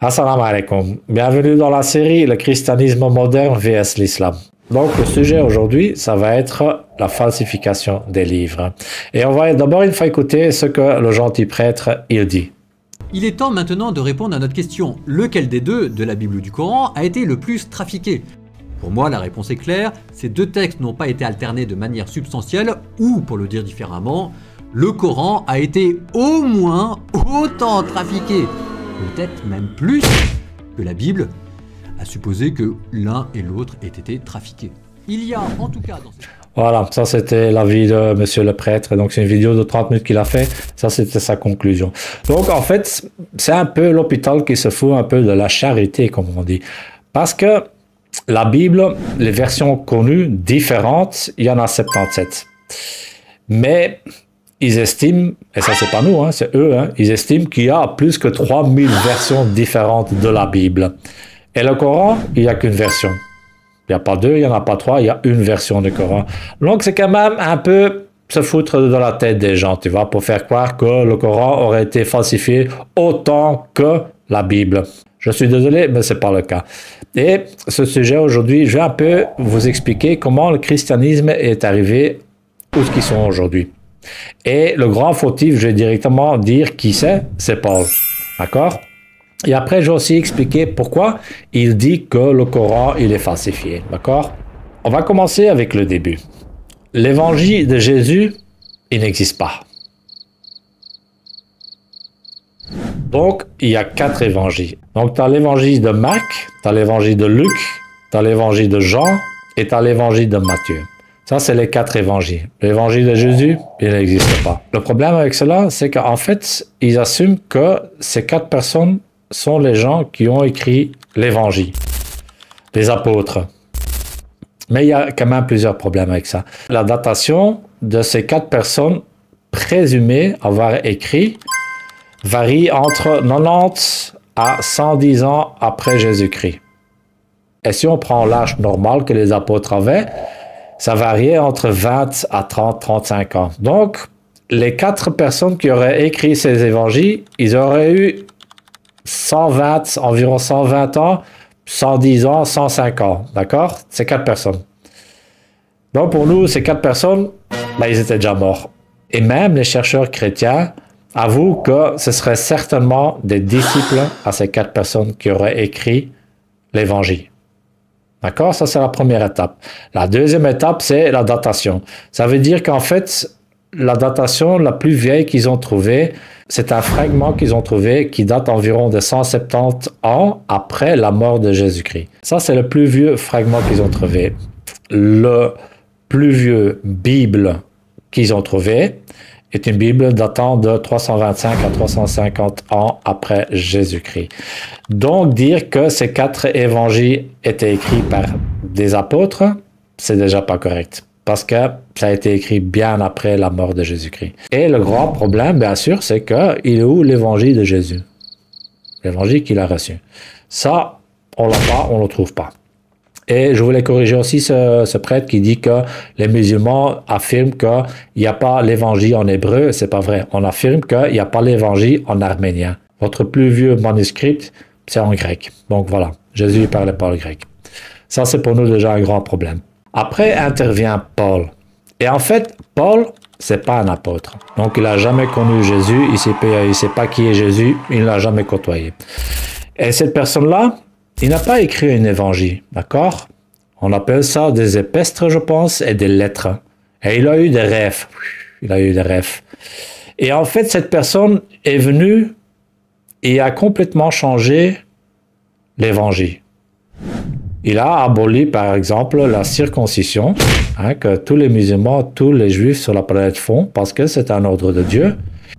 Assalamu alaikum. Bienvenue dans la série Le christianisme moderne vs l'islam. Donc le sujet aujourd'hui, ça va être la falsification des livres. Et on va d'abord une fois écouter ce que le gentil prêtre il dit. Il est temps maintenant de répondre à notre question. Lequel des deux, de la Bible ou du Coran, a été le plus trafiqué Pour moi, la réponse est claire. Ces deux textes n'ont pas été alternés de manière substantielle, ou pour le dire différemment, le Coran a été au moins autant trafiqué peut-être même plus que la Bible, a supposé que l'un et l'autre aient été trafiqués. Il y a en tout cas dans Voilà, ça c'était l'avis de Monsieur le prêtre. Donc c'est une vidéo de 30 minutes qu'il a fait. Ça c'était sa conclusion. Donc en fait, c'est un peu l'hôpital qui se fout un peu de la charité, comme on dit. Parce que la Bible, les versions connues, différentes, il y en a 77. Mais ils estiment, et ça c'est pas nous, hein, c'est eux, hein, ils estiment qu'il y a plus que 3000 versions différentes de la Bible. Et le Coran, il n'y a qu'une version. Il n'y a pas deux, il n'y en a pas trois, il y a une version du Coran. Donc c'est quand même un peu se foutre dans la tête des gens, tu vois, pour faire croire que le Coran aurait été falsifié autant que la Bible. Je suis désolé, mais ce n'est pas le cas. Et ce sujet aujourd'hui, je vais un peu vous expliquer comment le christianisme est arrivé où ils sont aujourd'hui. Et le grand fautif, je vais directement dire qui c'est, c'est Paul. D'accord Et après, vais aussi expliqué pourquoi il dit que le Coran, il est falsifié. D'accord On va commencer avec le début. L'évangile de Jésus, il n'existe pas. Donc, il y a quatre évangiles. Donc, tu as l'évangile de Marc, tu as l'évangile de Luc, tu as l'évangile de Jean et tu as l'évangile de Matthieu. Ça, c'est les quatre évangiles. L'évangile de Jésus, il n'existe pas. Le problème avec cela, c'est qu'en fait, ils assument que ces quatre personnes sont les gens qui ont écrit l'évangile, les apôtres. Mais il y a quand même plusieurs problèmes avec ça. La datation de ces quatre personnes présumées avoir écrit varie entre 90 à 110 ans après Jésus-Christ. Et si on prend l'âge normal que les apôtres avaient, ça variait entre 20 à 30, 35 ans. Donc, les quatre personnes qui auraient écrit ces évangiles, ils auraient eu 120, environ 120 ans, 110 ans, 105 ans. D'accord Ces quatre personnes. Donc, pour nous, ces quatre personnes, là, ben, ils étaient déjà morts. Et même les chercheurs chrétiens avouent que ce seraient certainement des disciples à ces quatre personnes qui auraient écrit l'évangile. D'accord Ça, c'est la première étape. La deuxième étape, c'est la datation. Ça veut dire qu'en fait, la datation la plus vieille qu'ils ont trouvée, c'est un fragment qu'ils ont trouvé qui date environ de 170 ans après la mort de Jésus-Christ. Ça, c'est le plus vieux fragment qu'ils ont trouvé. Le plus vieux Bible qu'ils ont trouvé, est une Bible datant de 325 à 350 ans après Jésus-Christ. Donc dire que ces quatre évangiles étaient écrits par des apôtres, c'est déjà pas correct parce que ça a été écrit bien après la mort de Jésus-Christ. Et le grand problème, bien sûr, c'est que il est où l'évangile de Jésus L'évangile qu'il a reçu. Ça, on l'a pas, on le trouve pas. Et je voulais corriger aussi ce, prêtre qui dit que les musulmans affirment qu'il n'y a pas l'évangile en hébreu. C'est pas vrai. On affirme qu'il n'y a pas l'évangile en arménien. Votre plus vieux manuscrit, c'est en grec. Donc voilà. Jésus ne parlait pas le grec. Ça, c'est pour nous déjà un grand problème. Après intervient Paul. Et en fait, Paul, c'est pas un apôtre. Donc il n'a jamais connu Jésus, il ne sait, sait, pas qui est Jésus, il ne l'a jamais côtoyé. Et cette personne-là, il n'a pas écrit une évangile, d'accord On appelle ça des épestres, je pense, et des lettres. Et il a eu des rêves. Il a eu des rêves. Et en fait, cette personne est venue et a complètement changé l'évangile. Il a aboli, par exemple, la circoncision, hein, que tous les musulmans, tous les juifs sur la planète font, parce que c'est un ordre de Dieu.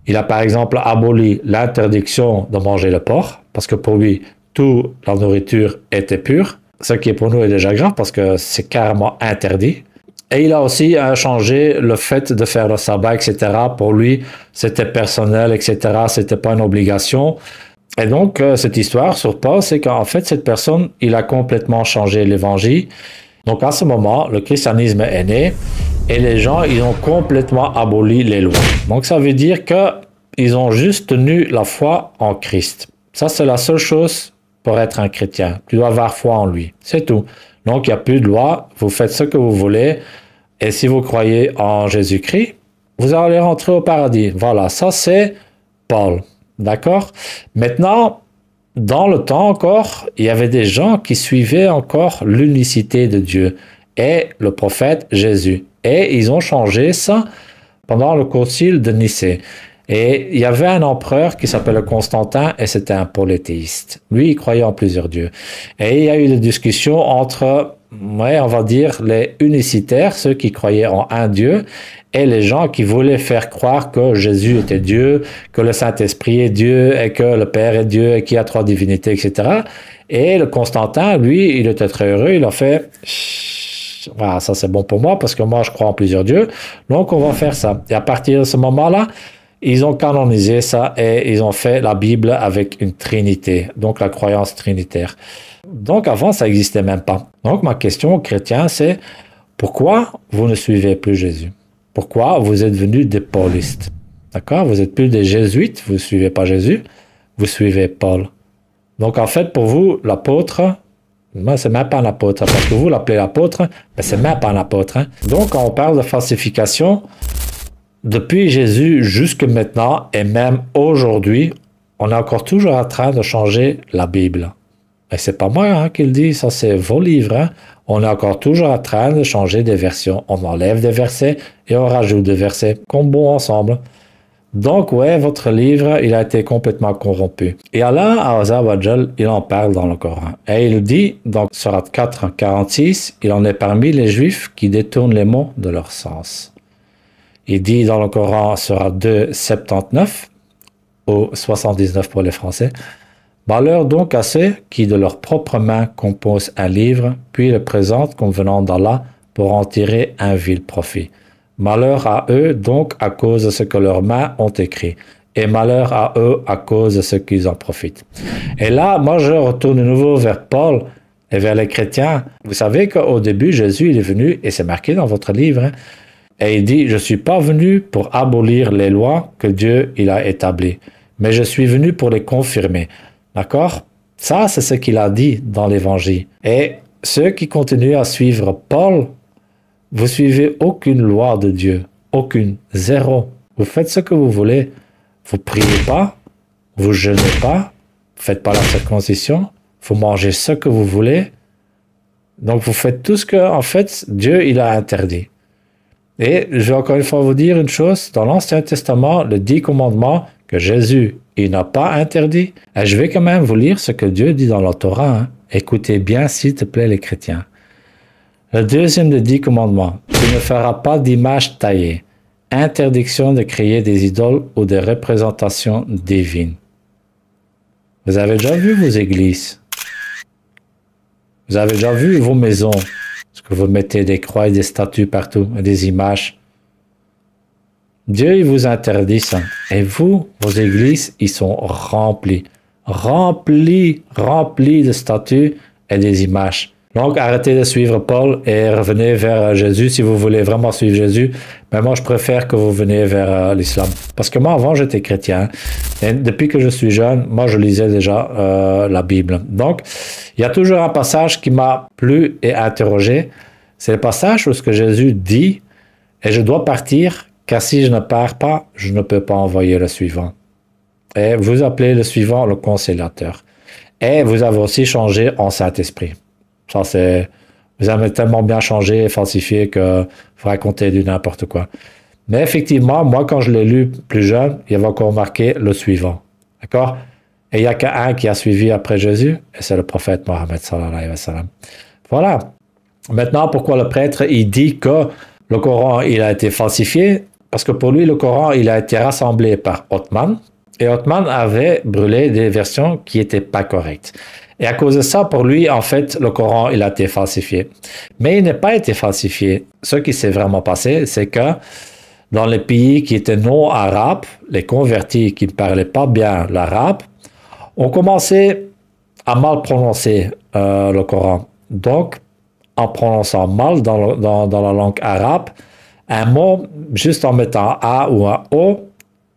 Il a, par exemple, aboli l'interdiction de manger le porc, parce que pour lui, tout la nourriture était pure, ce qui pour nous est déjà grave parce que c'est carrément interdit. Et il a aussi euh, changé le fait de faire le sabbat, etc. Pour lui, c'était personnel, etc. C'était pas une obligation. Et donc, euh, cette histoire sur Paul, c'est qu'en fait, cette personne, il a complètement changé l'évangile. Donc, à ce moment, le christianisme est né et les gens, ils ont complètement aboli les lois. Donc, ça veut dire que ils ont juste tenu la foi en Christ. Ça, c'est la seule chose être un chrétien. Tu dois avoir foi en lui. C'est tout. Donc, il n'y a plus de loi. Vous faites ce que vous voulez. Et si vous croyez en Jésus-Christ, vous allez rentrer au paradis. Voilà, ça c'est Paul. D'accord Maintenant, dans le temps encore, il y avait des gens qui suivaient encore l'unicité de Dieu et le prophète Jésus. Et ils ont changé ça pendant le concile de Nicée. Et il y avait un empereur qui s'appelait Constantin et c'était un polythéiste. Lui, il croyait en plusieurs dieux. Et il y a eu des discussions entre, ouais, on va dire, les unicitaires, ceux qui croyaient en un dieu, et les gens qui voulaient faire croire que Jésus était Dieu, que le Saint-Esprit est Dieu, et que le Père est Dieu, et qu'il y a trois divinités, etc. Et le Constantin, lui, il était très heureux, il a fait... Voilà, ça c'est bon pour moi parce que moi je crois en plusieurs dieux, donc on va faire ça. Et à partir de ce moment-là, ils ont canonisé ça et ils ont fait la Bible avec une trinité, donc la croyance trinitaire. Donc avant, ça n'existait même pas. Donc ma question aux chrétiens, c'est pourquoi vous ne suivez plus Jésus Pourquoi vous êtes devenus des paulistes D'accord Vous n'êtes plus des jésuites, vous ne suivez pas Jésus, vous suivez Paul. Donc en fait, pour vous, l'apôtre, ben, c'est même pas un apôtre, parce que vous l'appelez l'apôtre, mais c'est même pas un apôtre. Hein. Donc, quand on parle de falsification, depuis Jésus jusque maintenant et même aujourd'hui, on est encore toujours en train de changer la Bible. Et c'est pas moi hein, qui le dis, ça c'est vos livres. Hein. On est encore toujours en train de changer des versions. On enlève des versets et on rajoute des versets, comme bon ensemble. Donc ouais, votre livre, il a été complètement corrompu. Et Allah, Azawajal, il en parle dans le Coran. Et il dit, dans Surat 4, 46, il en est parmi les Juifs qui détournent les mots de leur sens. Il dit dans le Coran, sera 2,79 au 79 pour les Français. Malheur donc à ceux qui de leur propre main composent un livre, puis le présentent comme venant d'Allah pour en tirer un vil profit. Malheur à eux donc à cause de ce que leurs mains ont écrit, et malheur à eux à cause de ce qu'ils en profitent. Et là, moi je retourne de nouveau vers Paul et vers les chrétiens. Vous savez qu'au début, Jésus est venu, et c'est marqué dans votre livre, hein, et il dit, je suis pas venu pour abolir les lois que Dieu il a établies, mais je suis venu pour les confirmer. D'accord Ça, c'est ce qu'il a dit dans l'Évangile. Et ceux qui continuent à suivre Paul, vous suivez aucune loi de Dieu, aucune, zéro. Vous faites ce que vous voulez. Vous priez pas, vous jeûnez pas, vous faites pas la circoncision, vous mangez ce que vous voulez. Donc vous faites tout ce que, en fait, Dieu il a interdit. Et je vais encore une fois vous dire une chose, dans l'Ancien Testament, le dix commandement que Jésus il n'a pas interdit, et eh, je vais quand même vous lire ce que Dieu dit dans la Torah. Hein. Écoutez bien, s'il te plaît, les chrétiens. Le deuxième des dix commandements, tu ne feras pas d'image taillée. Interdiction de créer des idoles ou des représentations divines. Vous avez déjà vu vos églises. Vous avez déjà vu vos maisons. Parce que vous mettez des croix et des statues partout, et des images. Dieu, il vous interdit ça. Et vous, vos églises, ils sont remplis, remplis, remplis de statues et des images. Donc, arrêtez de suivre Paul et revenez vers Jésus si vous voulez vraiment suivre Jésus. Mais moi, je préfère que vous veniez vers euh, l'islam. Parce que moi, avant, j'étais chrétien. Et depuis que je suis jeune, moi, je lisais déjà euh, la Bible. Donc, il y a toujours un passage qui m'a plu et interrogé. C'est le passage où ce que Jésus dit, et je dois partir, car si je ne pars pas, je ne peux pas envoyer le suivant. Et vous appelez le suivant le conciliateur. Et vous avez aussi changé en Saint-Esprit. Ça, c'est, vous avez tellement bien changé et falsifié que vous racontez du n'importe quoi. Mais effectivement, moi, quand je l'ai lu plus jeune, il y avait encore marqué le suivant. D'accord Et il n'y a qu'un qui a suivi après Jésus, et c'est le prophète Mohammed. Voilà. Maintenant, pourquoi le prêtre, il dit que le Coran, il a été falsifié Parce que pour lui, le Coran, il a été rassemblé par Othman, et Othman avait brûlé des versions qui n'étaient pas correctes. Et à cause de ça, pour lui, en fait, le Coran, il a été falsifié. Mais il n'a pas été falsifié. Ce qui s'est vraiment passé, c'est que dans les pays qui étaient non arabes, les convertis qui ne parlaient pas bien l'arabe, ont commencé à mal prononcer euh, le Coran. Donc, en prononçant mal dans, dans, la langue arabe, un mot, juste en mettant un A ou un O,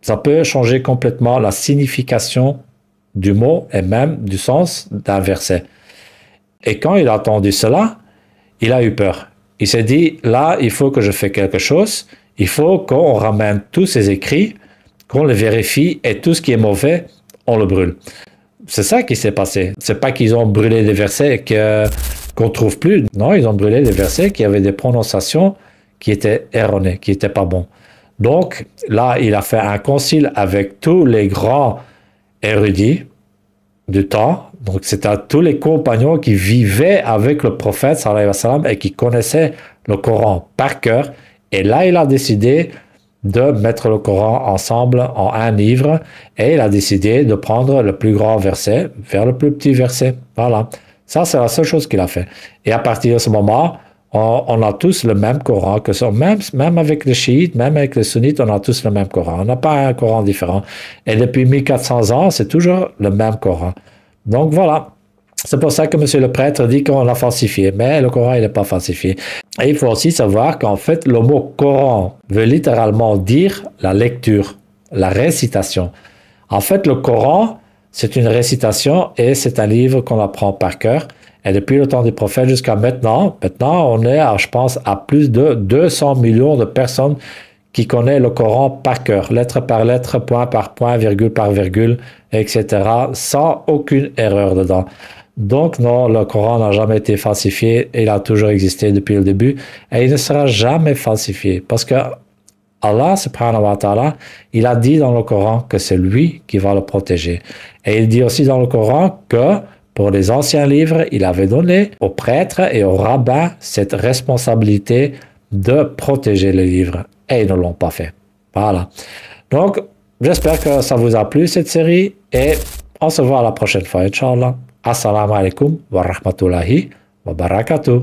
ça peut changer complètement la signification du mot et même du sens d'un verset. Et quand il a entendu cela, il a eu peur. Il s'est dit, là, il faut que je fasse quelque chose, il faut qu'on ramène tous ces écrits, qu'on les vérifie et tout ce qui est mauvais, on le brûle. C'est ça qui s'est passé. C'est pas qu'ils ont brûlé des versets que, qu'on trouve plus. Non, ils ont brûlé des versets qui avaient des prononciations qui étaient erronées, qui n'étaient pas bons. Donc là, il a fait un concile avec tous les grands érudits du temps. Donc, c'était tous les compagnons qui vivaient avec le prophète alayhi wa et qui connaissaient le Coran par cœur. Et là, il a décidé de mettre le Coran ensemble en un livre et il a décidé de prendre le plus grand verset vers le plus petit verset. Voilà. Ça, c'est la seule chose qu'il a fait. Et à partir de ce moment, on, a tous le même Coran, que même, même avec les chiites, même avec les sunnites, on a tous le même Coran. On n'a pas un Coran différent. Et depuis 1400 ans, c'est toujours le même Coran. Donc voilà. C'est pour ça que monsieur le prêtre dit qu'on l'a falsifié, mais le Coran, il n'est pas falsifié. Et il faut aussi savoir qu'en fait, le mot Coran veut littéralement dire la lecture, la récitation. En fait, le Coran, c'est une récitation et c'est un livre qu'on apprend par cœur. Et depuis le temps des prophètes jusqu'à maintenant, maintenant, on est, à, je pense, à plus de 200 millions de personnes qui connaissent le Coran par cœur, lettre par lettre, point par point, virgule par virgule, etc., sans aucune erreur dedans. Donc non, le Coran n'a jamais été falsifié, il a toujours existé depuis le début et il ne sera jamais falsifié parce que Allah subhanahu wa ta'ala, il a dit dans le Coran que c'est lui qui va le protéger. Et il dit aussi dans le Coran que pour les anciens livres, il avait donné aux prêtres et aux rabbins cette responsabilité de protéger les livres. Et ils ne l'ont pas fait. Voilà. Donc, j'espère que ça vous a plu cette série et on se voit la prochaine fois, Inch'Allah. Assalamu alaikum wa rahmatullahi wa barakatuh.